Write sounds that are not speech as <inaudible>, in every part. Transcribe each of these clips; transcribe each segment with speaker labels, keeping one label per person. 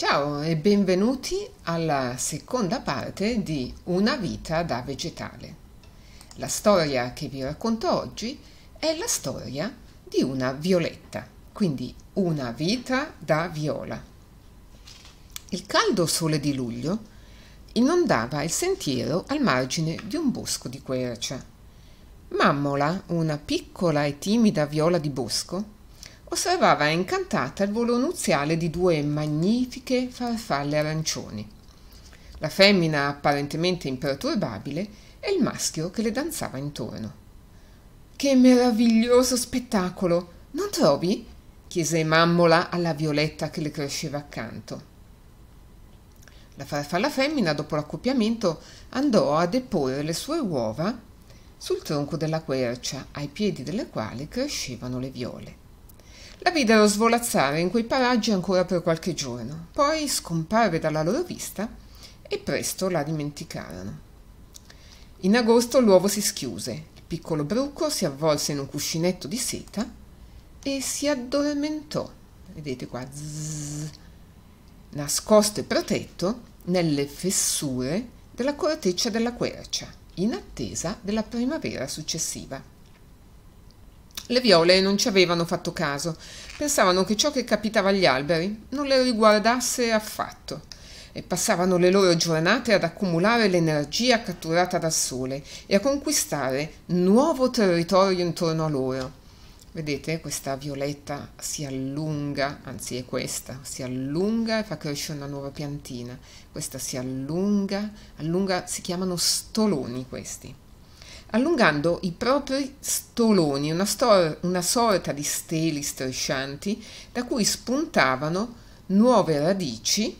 Speaker 1: Ciao e benvenuti alla seconda parte di Una vita da vegetale. La storia che vi racconto oggi è la storia di una violetta, quindi una vita da viola. Il caldo sole di luglio inondava il sentiero al margine di un bosco di quercia. Mammola, una piccola e timida viola di bosco, osservava incantata il volo nuziale di due magnifiche farfalle arancioni. La femmina apparentemente imperturbabile e il maschio che le danzava intorno. Che meraviglioso spettacolo! Non trovi? chiese Mammola alla violetta che le cresceva accanto. La farfalla femmina, dopo l'accoppiamento, andò a deporre le sue uova sul tronco della quercia, ai piedi delle quali crescevano le viole. La videro svolazzare in quei paraggi ancora per qualche giorno, poi scomparve dalla loro vista e presto la dimenticarono. In agosto l'uovo si schiuse, il piccolo bruco si avvolse in un cuscinetto di seta e si addormentò, vedete qua, zzz, nascosto e protetto nelle fessure della corteccia della quercia, in attesa della primavera successiva. Le viole non ci avevano fatto caso, pensavano che ciò che capitava agli alberi non le riguardasse affatto e passavano le loro giornate ad accumulare l'energia catturata dal sole e a conquistare nuovo territorio intorno a loro. Vedete, questa violetta si allunga, anzi è questa, si allunga e fa crescere una nuova piantina. Questa si allunga, allunga, si chiamano stoloni questi allungando i propri stoloni, una, una sorta di steli striscianti da cui spuntavano nuove radici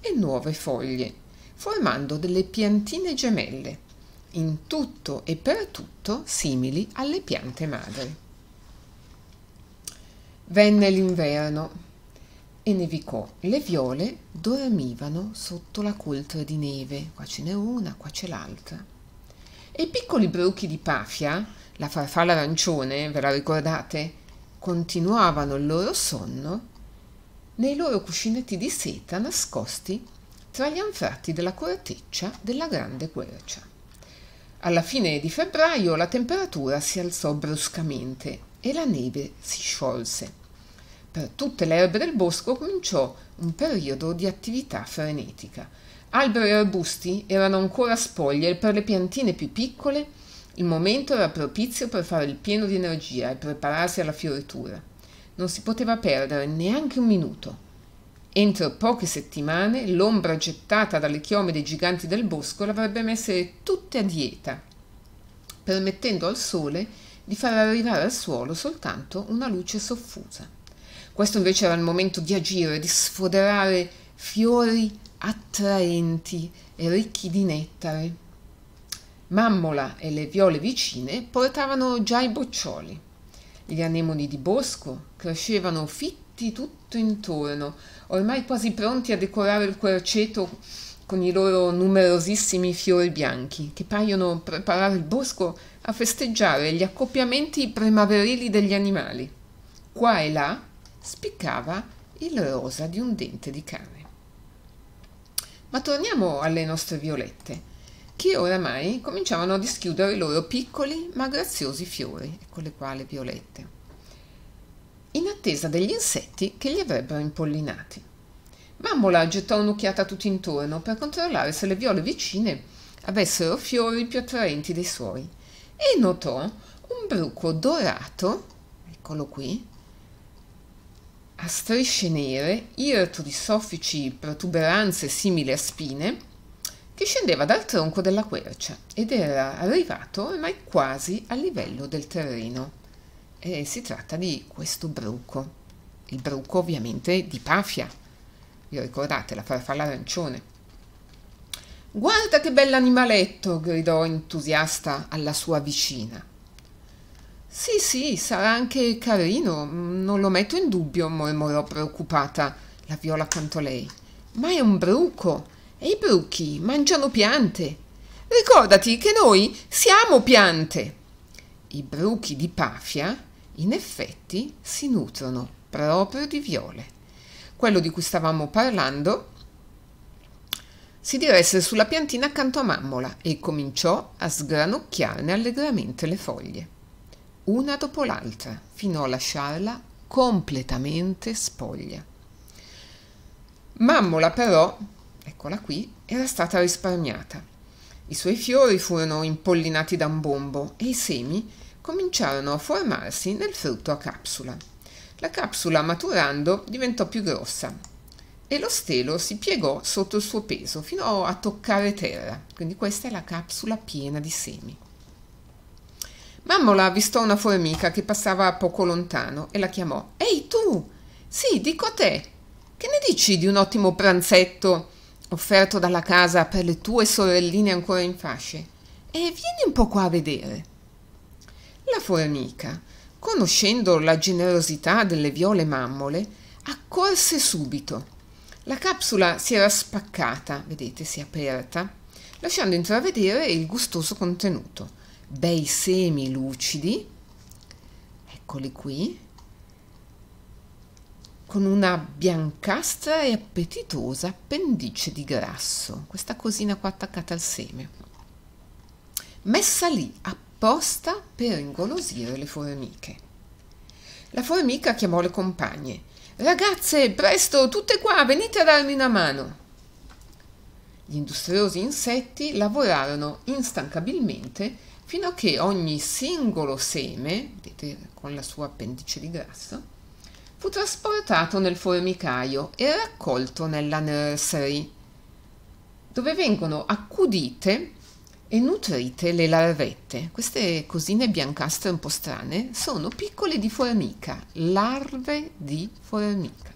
Speaker 1: e nuove foglie, formando delle piantine gemelle, in tutto e per tutto simili alle piante madri. Venne l'inverno e nevicò. Le viole dormivano sotto la coltre di neve. Qua ce n'è una, qua c'è l'altra e i piccoli bruchi di pafia, la farfalla arancione, ve la ricordate, continuavano il loro sonno nei loro cuscinetti di seta nascosti tra gli anfratti della corteccia della Grande Quercia. Alla fine di febbraio la temperatura si alzò bruscamente e la neve si sciolse. Per tutte le erbe del bosco cominciò un periodo di attività frenetica. Alberi e arbusti erano ancora spoglie e per le piantine più piccole il momento era propizio per fare il pieno di energia e prepararsi alla fioritura. Non si poteva perdere neanche un minuto. Entro poche settimane l'ombra gettata dalle chiome dei giganti del bosco l'avrebbe messa tutte a dieta, permettendo al sole di far arrivare al suolo soltanto una luce soffusa. Questo invece era il momento di agire, di sfoderare fiori attraenti e ricchi di nettare. Mammola e le viole vicine portavano già i boccioli. Gli anemoni di bosco crescevano fitti tutto intorno, ormai quasi pronti a decorare il querceto con i loro numerosissimi fiori bianchi, che paiono preparare il bosco a festeggiare gli accoppiamenti primaverili degli animali. Qua e là spiccava il rosa di un dente di cane. Ma torniamo alle nostre violette, che oramai cominciavano a dischiudere i loro piccoli ma graziosi fiori, con le quali violette, in attesa degli insetti che li avrebbero impollinati. Mammola gettò un'occhiata tutto intorno per controllare se le viole vicine avessero fiori più attraenti dei suoi e notò un bruco dorato, eccolo qui, a strisce nere, irto di soffici protuberanze simili a spine, che scendeva dal tronco della quercia ed era arrivato ormai quasi a livello del terreno. E si tratta di questo bruco, il bruco ovviamente di Pafia. Vi ricordate la farfalla arancione? Guarda che bell'animaletto! gridò entusiasta alla sua vicina. Sì, sì, sarà anche carino, non lo metto in dubbio, mormorò preoccupata la Viola accanto a lei. Ma è un bruco e i bruchi mangiano piante. Ricordati che noi siamo piante. I bruchi di Pafia, in effetti, si nutrono proprio di viole. Quello di cui stavamo parlando si diresse sulla piantina accanto a Mammola e cominciò a sgranocchiarne allegramente le foglie una dopo l'altra, fino a lasciarla completamente spoglia. Mammola però, eccola qui, era stata risparmiata. I suoi fiori furono impollinati da un bombo e i semi cominciarono a formarsi nel frutto a capsula. La capsula maturando diventò più grossa e lo stelo si piegò sotto il suo peso fino a toccare terra. Quindi questa è la capsula piena di semi. Mammola avvistò una formica che passava poco lontano e la chiamò. Ehi tu! Sì, dico a te. Che ne dici di un ottimo pranzetto offerto dalla casa per le tue sorelline ancora in fasce? E vieni un po' qua a vedere. La formica, conoscendo la generosità delle viole mammole, accorse subito. La capsula si era spaccata, vedete, si è aperta, lasciando intravedere il gustoso contenuto bei semi lucidi, eccoli qui, con una biancastra e appetitosa appendice di grasso, questa cosina qua attaccata al seme, messa lì apposta per ingolosire le formiche. La formica chiamò le compagne. Ragazze, presto, tutte qua, venite a darmi una mano. Gli industriosi insetti lavorarono instancabilmente fino a che ogni singolo seme, vedete con la sua appendice di grasso, fu trasportato nel formicaio e raccolto nella nursery, dove vengono accudite e nutrite le larvette. Queste cosine biancastre un po' strane sono piccole di formica, larve di formica.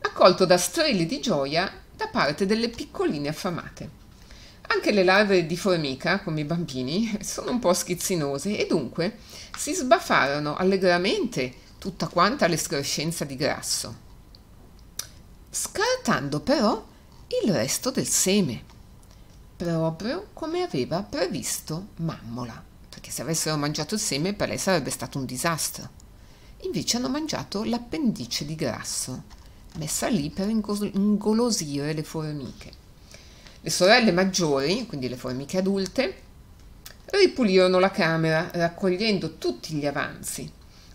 Speaker 1: Accolto da strelli di gioia da parte delle piccoline affamate. Anche le larve di formica, come i bambini, <laughs> sono un po' schizzinose e dunque si sbaffarono allegramente tutta quanta l'escrescenza di grasso, scartando però il resto del seme, proprio come aveva previsto Mammola, perché se avessero mangiato il seme per lei sarebbe stato un disastro. Invece hanno mangiato l'appendice di grasso, messa lì per ingolosire le formiche. Le sorelle maggiori, quindi le formiche adulte, ripulirono la camera raccogliendo tutti gli avanzi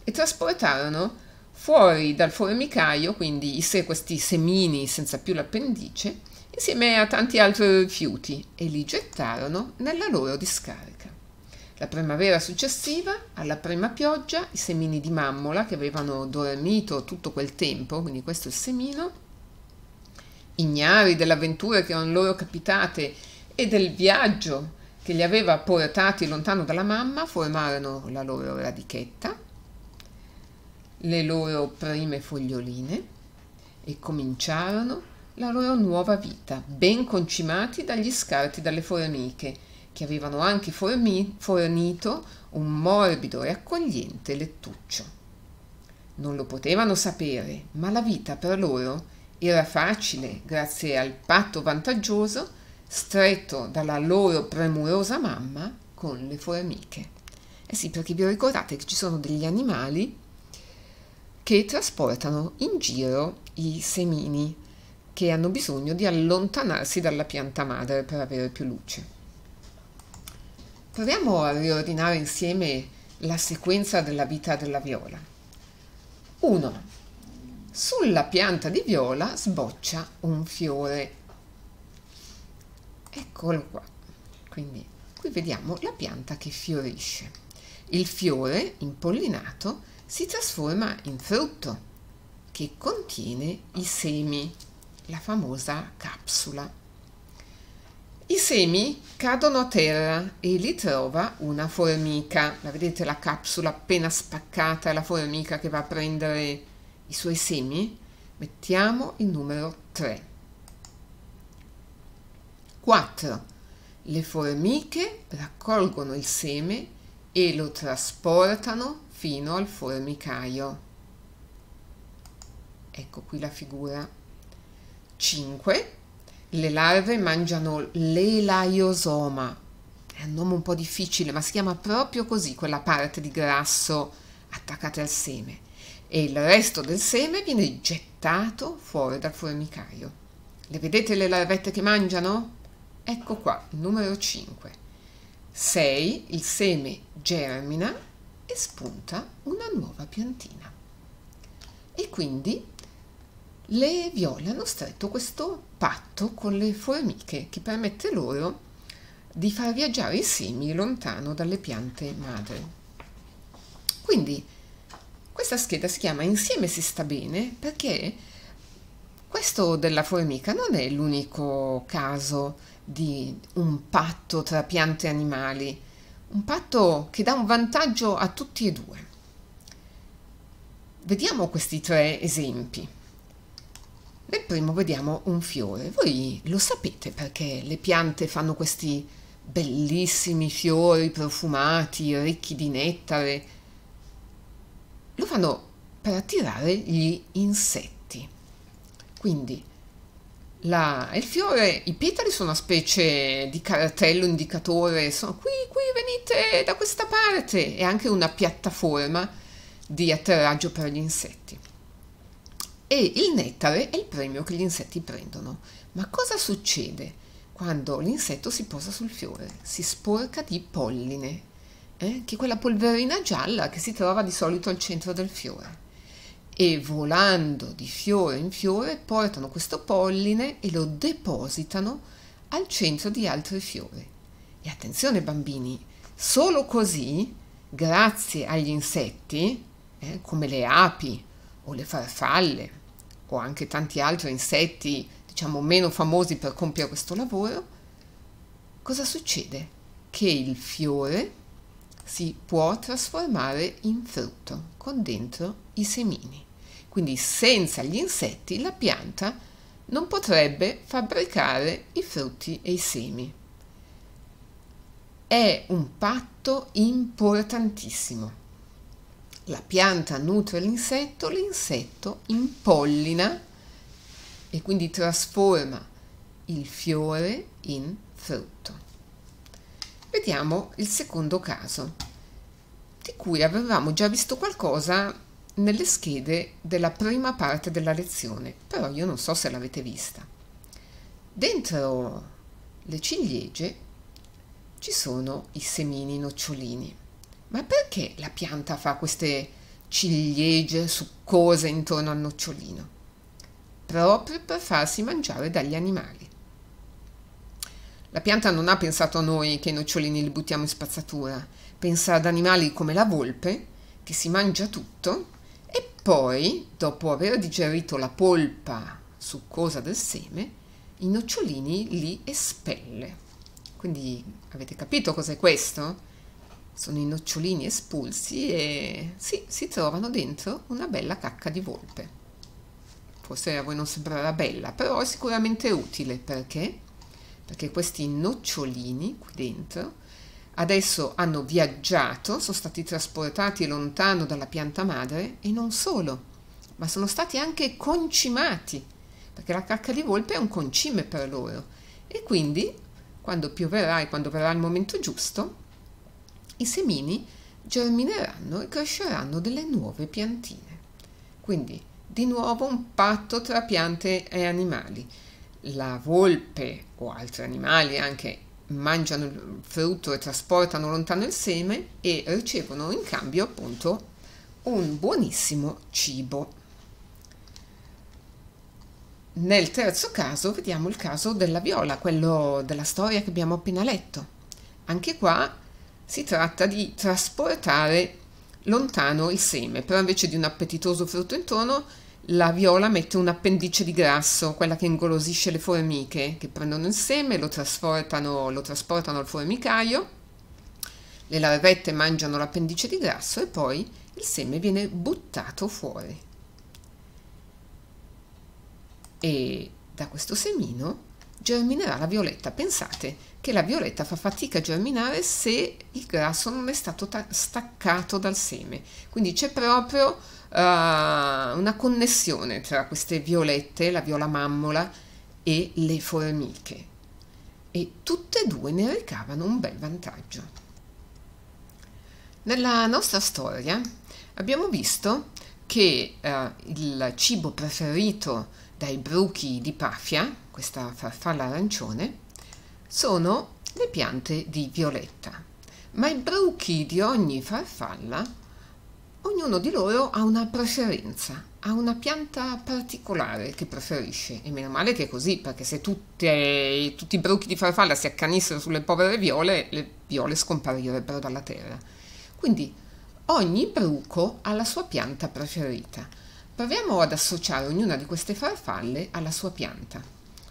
Speaker 1: e trasportarono fuori dal formicaio, quindi i se, questi semini senza più l'appendice, insieme a tanti altri rifiuti e li gettarono nella loro discarica. La primavera successiva, alla prima pioggia, i semini di mammola che avevano dormito tutto quel tempo, quindi questo è il semino, ignari delle avventure che erano loro capitate e del viaggio che li aveva portati lontano dalla mamma, formarono la loro radichetta, le loro prime foglioline e cominciarono la loro nuova vita, ben concimati dagli scarti dalle formiche, che avevano anche formi, fornito un morbido e accogliente lettuccio. Non lo potevano sapere, ma la vita per loro era era facile, grazie al patto vantaggioso stretto dalla loro premurosa mamma con le formiche. Eh sì, perché vi ricordate che ci sono degli animali che trasportano in giro i semini che hanno bisogno di allontanarsi dalla pianta madre per avere più luce. Proviamo a riordinare insieme la sequenza della vita della viola. 1 sulla pianta di viola sboccia un fiore. Eccolo qua. Quindi qui vediamo la pianta che fiorisce. Il fiore impollinato si trasforma in frutto che contiene i semi, la famosa capsula. I semi cadono a terra e li trova una formica. La vedete la capsula appena spaccata, la formica che va a prendere i suoi semi, mettiamo il numero 3. 4. Le formiche raccolgono il seme e lo trasportano fino al formicaio. Ecco qui la figura. 5. Le larve mangiano l'elaiosoma. È un nome un po' difficile, ma si chiama proprio così quella parte di grasso attaccata al seme e il resto del seme viene gettato fuori dal formicaio. Le vedete le larvette che mangiano? Ecco qua, numero 5. 6. Il seme germina e spunta una nuova piantina. E quindi le viole hanno stretto questo patto con le formiche che permette loro di far viaggiare i semi lontano dalle piante madre. Quindi questa scheda si chiama Insieme si sta bene perché questo della formica non è l'unico caso di un patto tra piante e animali, un patto che dà un vantaggio a tutti e due. Vediamo questi tre esempi. Nel primo vediamo un fiore. Voi lo sapete perché le piante fanno questi bellissimi fiori profumati, ricchi di nettare, lo fanno per attirare gli insetti. Quindi la, il fiore, i petali sono una specie di cartello indicatore, sono qui, qui, venite da questa parte, è anche una piattaforma di atterraggio per gli insetti. E il nettare è il premio che gli insetti prendono. Ma cosa succede quando l'insetto si posa sul fiore? Si sporca di polline, eh, che è quella polverina gialla che si trova di solito al centro del fiore. E volando di fiore in fiore portano questo polline e lo depositano al centro di altri fiori. E attenzione bambini, solo così, grazie agli insetti, eh, come le api o le farfalle o anche tanti altri insetti, diciamo, meno famosi per compiere questo lavoro, cosa succede? Che il fiore si può trasformare in frutto con dentro i semini. Quindi senza gli insetti la pianta non potrebbe fabbricare i frutti e i semi. È un patto importantissimo. La pianta nutre l'insetto, l'insetto impollina e quindi trasforma il fiore in frutto. Vediamo il secondo caso, di cui avevamo già visto qualcosa nelle schede della prima parte della lezione, però io non so se l'avete vista. Dentro le ciliegie ci sono i semini nocciolini. Ma perché la pianta fa queste ciliegie succose intorno al nocciolino? Proprio per farsi mangiare dagli animali. La pianta non ha pensato a noi che i nocciolini li buttiamo in spazzatura, pensa ad animali come la volpe, che si mangia tutto, e poi, dopo aver digerito la polpa succosa del seme, i nocciolini li espelle. Quindi avete capito cos'è questo? Sono i nocciolini espulsi e sì, si trovano dentro una bella cacca di volpe. Forse a voi non sembrerà bella, però è sicuramente utile perché perché questi nocciolini qui dentro adesso hanno viaggiato, sono stati trasportati lontano dalla pianta madre e non solo, ma sono stati anche concimati, perché la cacca di volpe è un concime per loro e quindi quando pioverà e quando verrà il momento giusto, i semini germineranno e cresceranno delle nuove piantine. Quindi di nuovo un patto tra piante e animali la volpe o altri animali anche mangiano il frutto e trasportano lontano il seme e ricevono in cambio appunto un buonissimo cibo. Nel terzo caso vediamo il caso della viola, quello della storia che abbiamo appena letto. Anche qua si tratta di trasportare lontano il seme, però invece di un appetitoso frutto intorno la viola mette un appendice di grasso, quella che ingolosisce le formiche, che prendono il seme, lo trasportano, lo trasportano al formicaio, le larvette mangiano l'appendice di grasso e poi il seme viene buttato fuori. E da questo semino germinerà la violetta. Pensate che la violetta fa fatica a germinare se il grasso non è stato staccato dal seme. Quindi c'è proprio eh, una connessione tra queste violette, la viola mammola e le formiche e tutte e due ne ricavano un bel vantaggio. Nella nostra storia abbiamo visto che eh, il cibo preferito dai bruchi di Pafia, questa farfalla arancione, sono le piante di violetta, ma i bruchi di ogni farfalla Ognuno di loro ha una preferenza, ha una pianta particolare che preferisce e meno male che è così perché se tutte, tutti i bruchi di farfalla si accanissero sulle povere viole, le viole scomparirebbero dalla terra. Quindi ogni bruco ha la sua pianta preferita. Proviamo ad associare ognuna di queste farfalle alla sua pianta.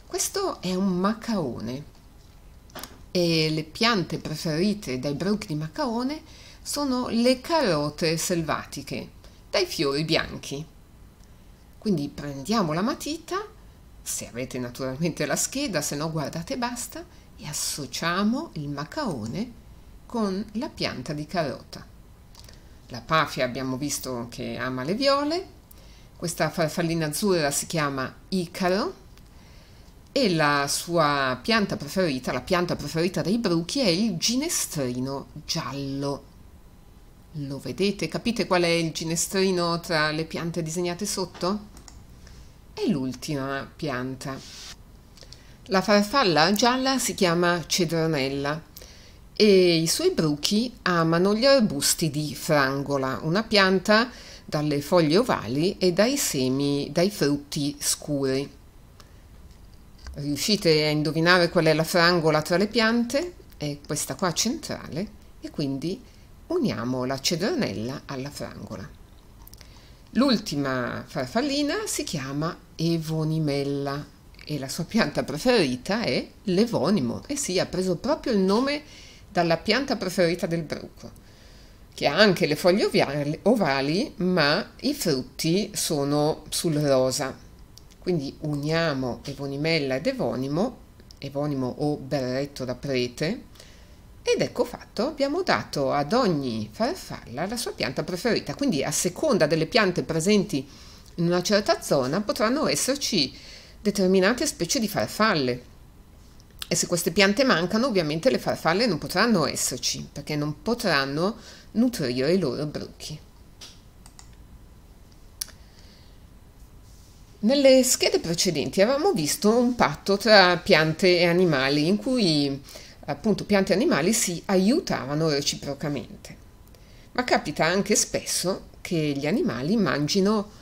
Speaker 1: Questo è un macaone e le piante preferite dai bruchi di macaone sono le carote selvatiche, dai fiori bianchi. Quindi prendiamo la matita, se avete naturalmente la scheda, se no guardate basta, e associamo il macaone con la pianta di carota. La pafia abbiamo visto che ama le viole, questa farfallina azzurra si chiama Icaro e la sua pianta preferita, la pianta preferita dei bruchi è il ginestrino giallo. Lo vedete? Capite qual è il ginestrino tra le piante disegnate sotto? E l'ultima pianta. La farfalla gialla si chiama cedronella e i suoi bruchi amano gli arbusti di frangola, una pianta dalle foglie ovali e dai semi, dai frutti scuri. Riuscite a indovinare qual è la frangola tra le piante? È questa qua centrale e quindi uniamo la cedronella alla frangola. L'ultima farfallina si chiama Evonimella e la sua pianta preferita è l'Evonimo e si sì, ha preso proprio il nome dalla pianta preferita del bruco, che ha anche le foglie ovali, ovali ma i frutti sono sul rosa. Quindi uniamo Evonimella ed Evonimo, Evonimo o berretto da prete, ed ecco fatto, abbiamo dato ad ogni farfalla la sua pianta preferita, quindi a seconda delle piante presenti in una certa zona potranno esserci determinate specie di farfalle. E se queste piante mancano, ovviamente le farfalle non potranno esserci, perché non potranno nutrire i loro bruchi. Nelle schede precedenti avevamo visto un patto tra piante e animali in cui appunto piante e animali si aiutavano reciprocamente. Ma capita anche spesso che gli animali mangino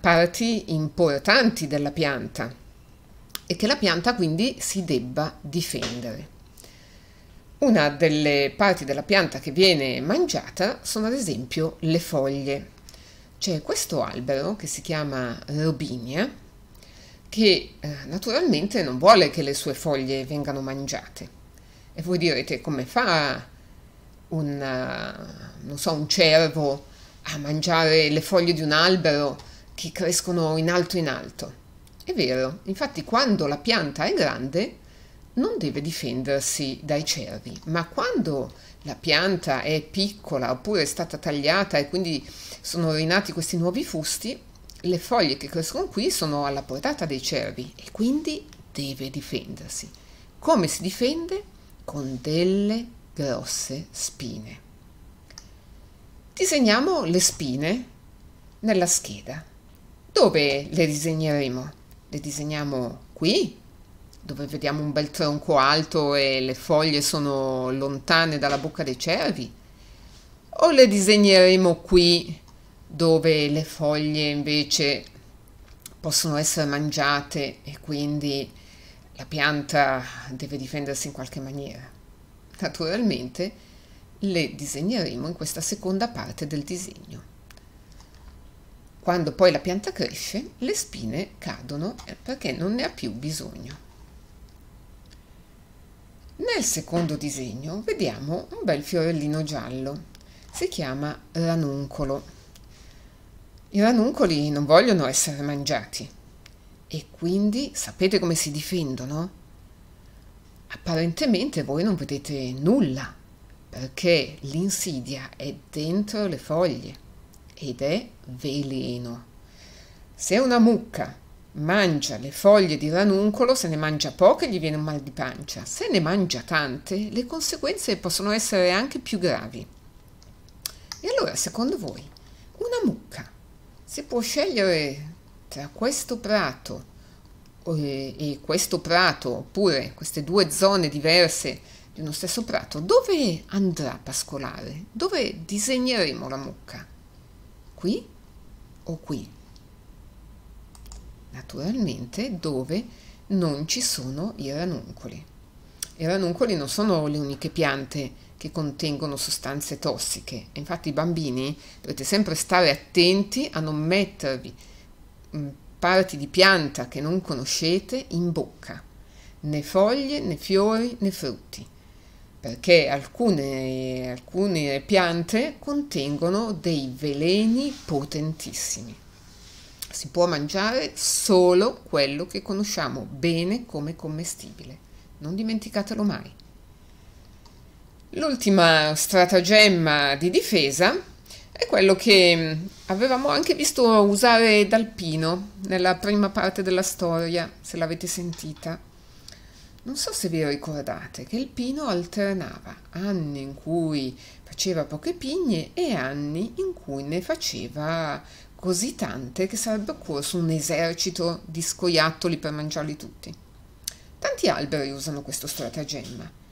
Speaker 1: parti importanti della pianta e che la pianta quindi si debba difendere. Una delle parti della pianta che viene mangiata sono ad esempio le foglie. C'è questo albero che si chiama robinia che eh, naturalmente non vuole che le sue foglie vengano mangiate e voi direte come fa un, eh, so, un cervo a mangiare le foglie di un albero che crescono in alto in alto? È vero, infatti quando la pianta è grande non deve difendersi dai cervi, ma quando la pianta è piccola oppure è stata tagliata e quindi sono rinati questi nuovi fusti, le foglie che crescono qui sono alla portata dei cervi e quindi deve difendersi. Come si difende? con delle grosse spine. Disegniamo le spine nella scheda. Dove le disegneremo? Le disegniamo qui, dove vediamo un bel tronco alto e le foglie sono lontane dalla bocca dei cervi? O le disegneremo qui, dove le foglie invece possono essere mangiate e quindi la pianta deve difendersi in qualche maniera. Naturalmente le disegneremo in questa seconda parte del disegno. Quando poi la pianta cresce, le spine cadono eh, perché non ne ha più bisogno. Nel secondo disegno vediamo un bel fiorellino giallo. Si chiama ranuncolo. I ranuncoli non vogliono essere mangiati, e quindi sapete come si difendono? Apparentemente voi non vedete nulla, perché l'insidia è dentro le foglie ed è veleno. Se una mucca mangia le foglie di ranuncolo, se ne mangia poche gli viene un mal di pancia, se ne mangia tante le conseguenze possono essere anche più gravi. E allora, secondo voi, una mucca si può scegliere tra ecco, questo prato e, eh, e questo prato, oppure queste due zone diverse di uno stesso prato, dove andrà a pascolare? Dove disegneremo la mucca? Qui o qui? Naturalmente dove non ci sono i ranuncoli. I ranuncoli non sono le uniche piante che contengono sostanze tossiche. Infatti i bambini dovete sempre stare attenti a non mettervi Mm, parti di pianta che non conoscete in bocca, né foglie, né fiori, né frutti, perché alcune, alcune piante contengono dei veleni potentissimi. Si può mangiare solo quello che conosciamo bene come commestibile, non dimenticatelo mai. L'ultima stratagemma di difesa è quello che mm, Avevamo anche visto usare Dalpino nella prima parte della storia, se l'avete sentita. Non so se vi ricordate che il Pino alternava anni in cui faceva poche pigne e anni in cui ne faceva così tante che sarebbe occorso un esercito di scoiattoli per mangiarli tutti. Tanti alberi usano questo stratagemma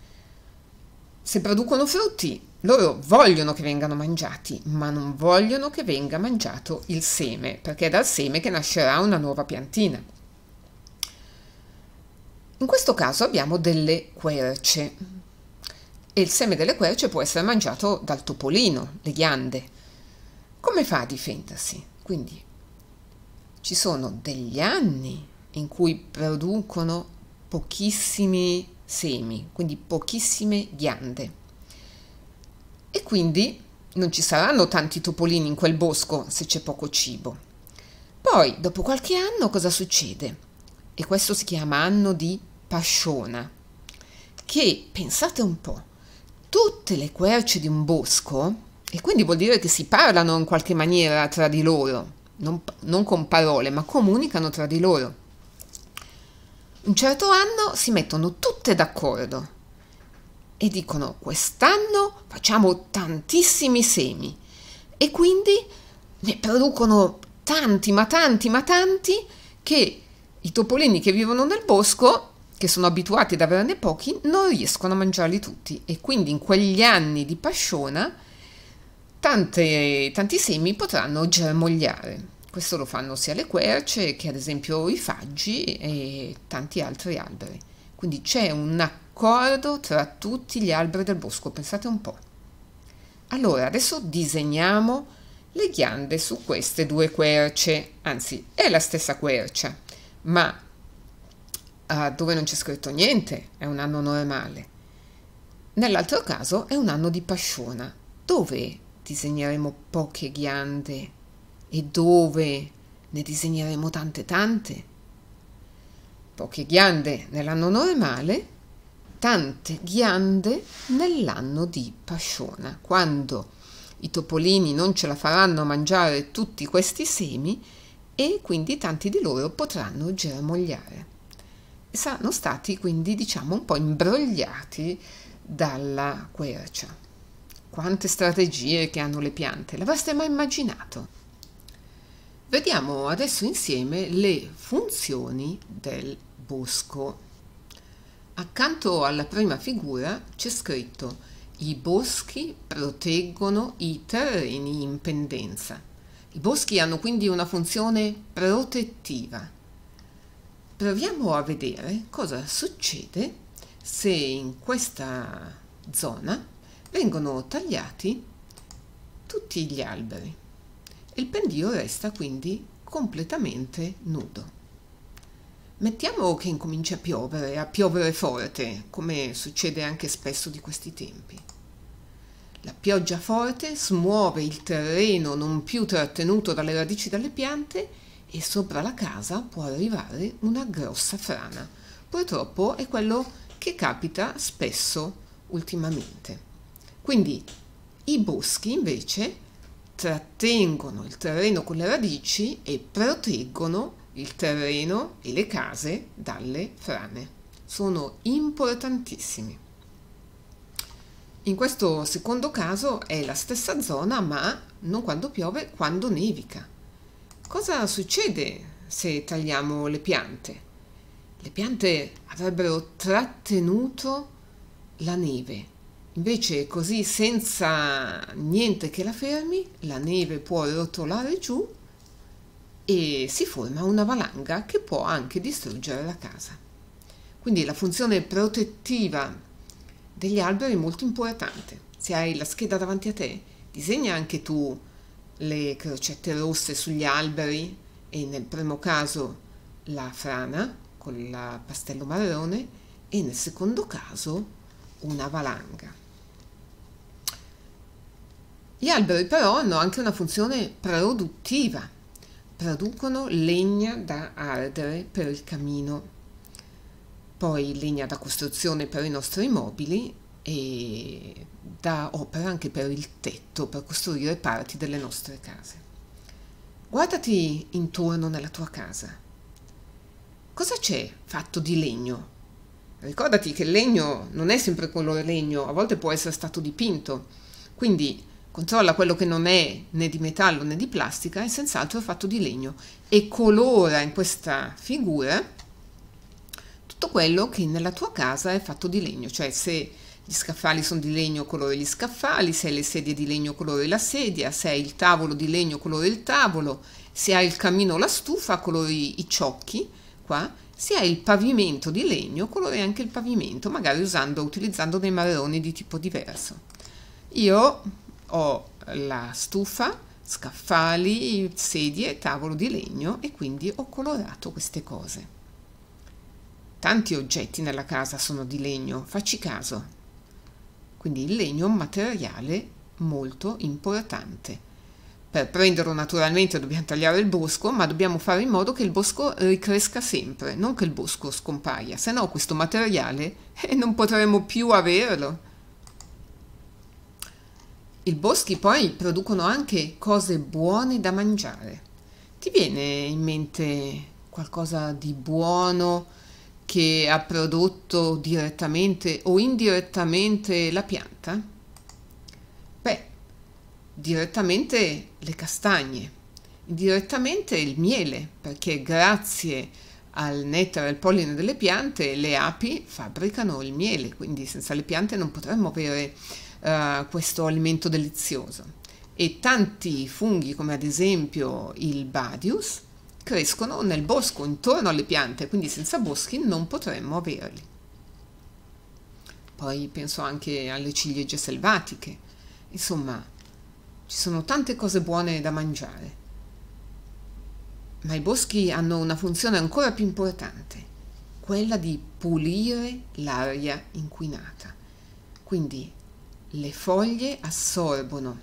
Speaker 1: se producono frutti, loro vogliono che vengano mangiati, ma non vogliono che venga mangiato il seme, perché è dal seme che nascerà una nuova piantina. In questo caso abbiamo delle querce e il seme delle querce può essere mangiato dal topolino, le ghiande. Come fa a difendersi? Quindi ci sono degli anni in cui producono pochissimi semi, quindi pochissime ghiande. E quindi non ci saranno tanti topolini in quel bosco se c'è poco cibo. Poi, dopo qualche anno, cosa succede? E questo si chiama anno di Pasciona, che, pensate un po', tutte le querce di un bosco, e quindi vuol dire che si parlano in qualche maniera tra di loro, non, non con parole, ma comunicano tra di loro un certo anno si mettono tutte d'accordo e dicono quest'anno facciamo tantissimi semi e quindi ne producono tanti ma tanti ma tanti che i topolini che vivono nel bosco che sono abituati ad averne pochi non riescono a mangiarli tutti e quindi in quegli anni di pasciona tante, tanti semi potranno germogliare questo lo fanno sia le querce che ad esempio i faggi e tanti altri alberi. Quindi c'è un accordo tra tutti gli alberi del bosco, pensate un po'. Allora, adesso disegniamo le ghiande su queste due querce, anzi è la stessa quercia, ma uh, dove non c'è scritto niente è un anno normale. Nell'altro caso è un anno di pasciona, dove disegneremo poche ghiande e dove ne disegneremo tante tante. Poche ghiande nell'anno normale, tante ghiande nell'anno di Pasciona. Quando i topolini non ce la faranno a mangiare tutti questi semi e quindi tanti di loro potranno germogliare. Saranno stati quindi diciamo un po' imbrogliati dalla quercia. Quante strategie che hanno le piante, l'avreste mai immaginato? Vediamo adesso insieme le funzioni del bosco. Accanto alla prima figura c'è scritto i boschi proteggono i terreni in pendenza. I boschi hanno quindi una funzione protettiva. Proviamo a vedere cosa succede se in questa zona vengono tagliati tutti gli alberi. Il pendio resta quindi completamente nudo. Mettiamo che incomincia a piovere, a piovere forte, come succede anche spesso di questi tempi. La pioggia forte smuove il terreno non più trattenuto dalle radici dalle piante e sopra la casa può arrivare una grossa frana. Purtroppo è quello che capita spesso ultimamente. Quindi i boschi invece trattengono il terreno con le radici e proteggono il terreno e le case dalle frane. Sono importantissimi. In questo secondo caso è la stessa zona, ma non quando piove, quando nevica. Cosa succede se tagliamo le piante? Le piante avrebbero trattenuto la neve Invece così senza niente che la fermi, la neve può rotolare giù e si forma una valanga che può anche distruggere la casa. Quindi la funzione protettiva degli alberi è molto importante. Se hai la scheda davanti a te, disegna anche tu le crocette rosse sugli alberi e nel primo caso la frana con il pastello marrone e nel secondo caso una valanga. Gli alberi però hanno anche una funzione produttiva, producono legna da ardere per il camino, poi legna da costruzione per i nostri mobili e da opera anche per il tetto, per costruire parti delle nostre case. Guardati intorno nella tua casa. Cosa c'è fatto di legno? Ricordati che il legno non è sempre colore legno, a volte può essere stato dipinto, quindi controlla quello che non è né di metallo né di plastica è senz'altro fatto di legno e colora in questa figura tutto quello che nella tua casa è fatto di legno, cioè se gli scaffali sono di legno colori gli scaffali, se le sedie di legno colori la sedia, se hai il tavolo di legno colori il tavolo, se hai il camino o la stufa colori i ciocchi qua, se hai il pavimento di legno colori anche il pavimento, magari usando, utilizzando dei marroni di tipo diverso. Io ho la stufa, scaffali, sedie, tavolo di legno e quindi ho colorato queste cose. Tanti oggetti nella casa sono di legno, facci caso. Quindi il legno è un materiale molto importante. Per prenderlo naturalmente dobbiamo tagliare il bosco, ma dobbiamo fare in modo che il bosco ricresca sempre, non che il bosco scompaia, se no questo materiale eh, non potremo più averlo. I boschi poi producono anche cose buone da mangiare. Ti viene in mente qualcosa di buono che ha prodotto direttamente o indirettamente la pianta? Beh, direttamente le castagne, indirettamente il miele, perché grazie al nettare e al polline delle piante le api fabbricano il miele, quindi senza le piante non potremmo avere eh, questo alimento delizioso e tanti funghi come ad esempio il badius crescono nel bosco intorno alle piante, quindi senza boschi non potremmo averli. Poi penso anche alle ciliegie selvatiche, insomma ci sono tante cose buone da mangiare. Ma i boschi hanno una funzione ancora più importante, quella di pulire l'aria inquinata. Quindi le foglie assorbono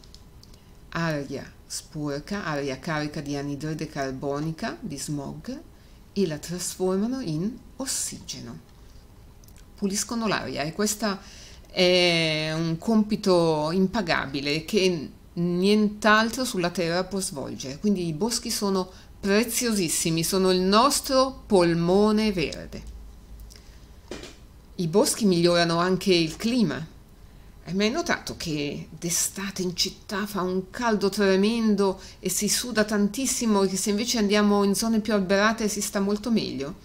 Speaker 1: aria sporca, aria carica di anidride carbonica, di smog, e la trasformano in ossigeno. Puliscono l'aria e questo è un compito impagabile che nient'altro sulla Terra può svolgere. Quindi i boschi sono preziosissimi, sono il nostro polmone verde. I boschi migliorano anche il clima hai mai notato che d'estate in città fa un caldo tremendo e si suda tantissimo e che se invece andiamo in zone più alberate si sta molto meglio?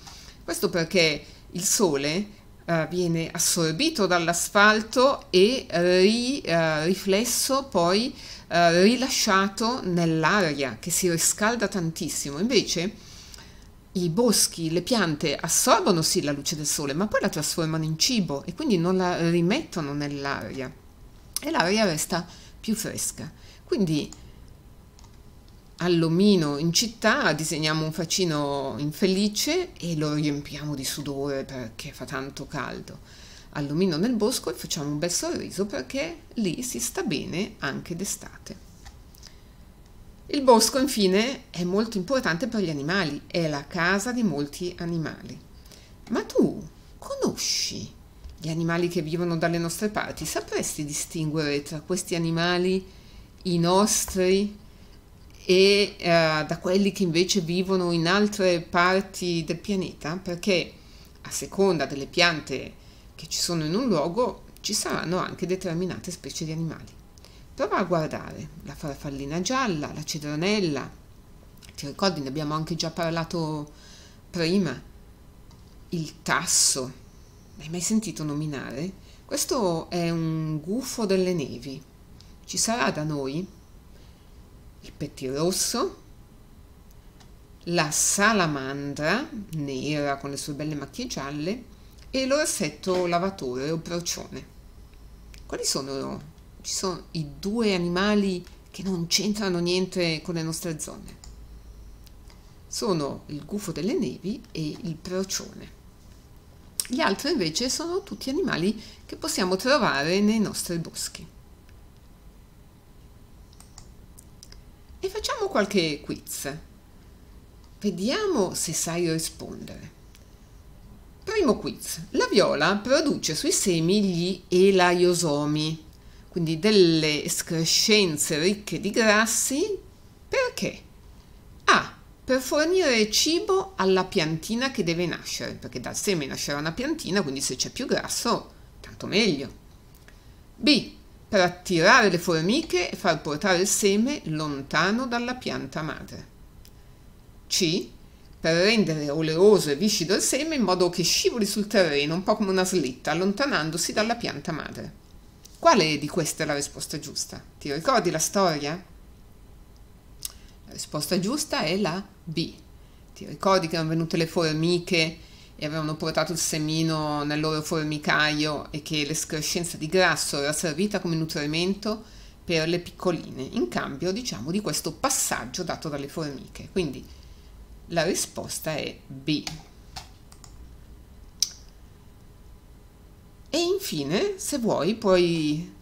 Speaker 1: Questo perché il sole eh, viene assorbito dall'asfalto e ri, eh, riflesso poi eh, rilasciato nell'aria che si riscalda tantissimo. Invece i boschi, le piante assorbono sì la luce del sole, ma poi la trasformano in cibo e quindi non la rimettono nell'aria e l'aria resta più fresca. Quindi all'omino in città disegniamo un faccino infelice e lo riempiamo di sudore perché fa tanto caldo. All'omino nel bosco e facciamo un bel sorriso perché lì si sta bene anche d'estate. Il bosco infine è molto importante per gli animali, è la casa di molti animali. Ma tu conosci gli animali che vivono dalle nostre parti? Sapresti distinguere tra questi animali i nostri e eh, da quelli che invece vivono in altre parti del pianeta? Perché a seconda delle piante che ci sono in un luogo ci saranno anche determinate specie di animali prova a guardare la farfallina gialla, la cedronella, ti ricordi ne abbiamo anche già parlato prima, il tasso, l'hai mai sentito nominare? Questo è un gufo delle nevi, ci sarà da noi il pettirosso, la salamandra nera con le sue belle macchie gialle e l'orsetto lavatore o procione. Quali sono ci sono i due animali che non c'entrano niente con le nostre zone. Sono il gufo delle nevi e il procione. Gli altri invece sono tutti animali che possiamo trovare nei nostri boschi. E facciamo qualche quiz. Vediamo se sai rispondere. Primo quiz. La viola produce sui semi gli elaiosomi, quindi delle escrescenze ricche di grassi, perché? A. Per fornire cibo alla piantina che deve nascere, perché dal seme nascerà una piantina, quindi se c'è più grasso, tanto meglio. B. Per attirare le formiche e far portare il seme lontano dalla pianta madre. C per rendere oleoso e viscido il seme in modo che scivoli sul terreno, un po' come una slitta, allontanandosi dalla pianta madre. Quale di queste è la risposta giusta? Ti ricordi la storia? La risposta giusta è la B. Ti ricordi che erano venute le formiche e avevano portato il semino nel loro formicaio e che l'escrescenza di grasso era servita come nutrimento per le piccoline, in cambio diciamo di questo passaggio dato dalle formiche. Quindi la risposta è B. E infine, se vuoi, puoi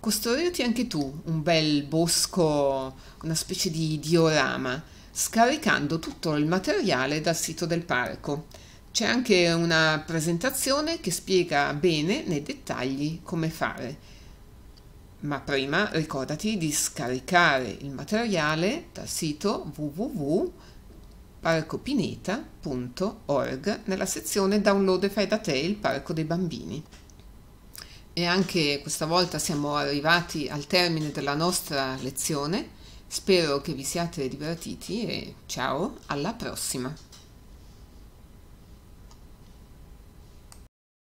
Speaker 1: costruirti anche tu un bel bosco, una specie di diorama, scaricando tutto il materiale dal sito del parco. C'è anche una presentazione che spiega bene nei dettagli come fare. Ma prima ricordati di scaricare il materiale dal sito www.parcopineta.org nella sezione Download e fai da te il parco dei bambini. E anche questa volta siamo arrivati al termine della nostra lezione. Spero che vi siate divertiti e ciao, alla prossima!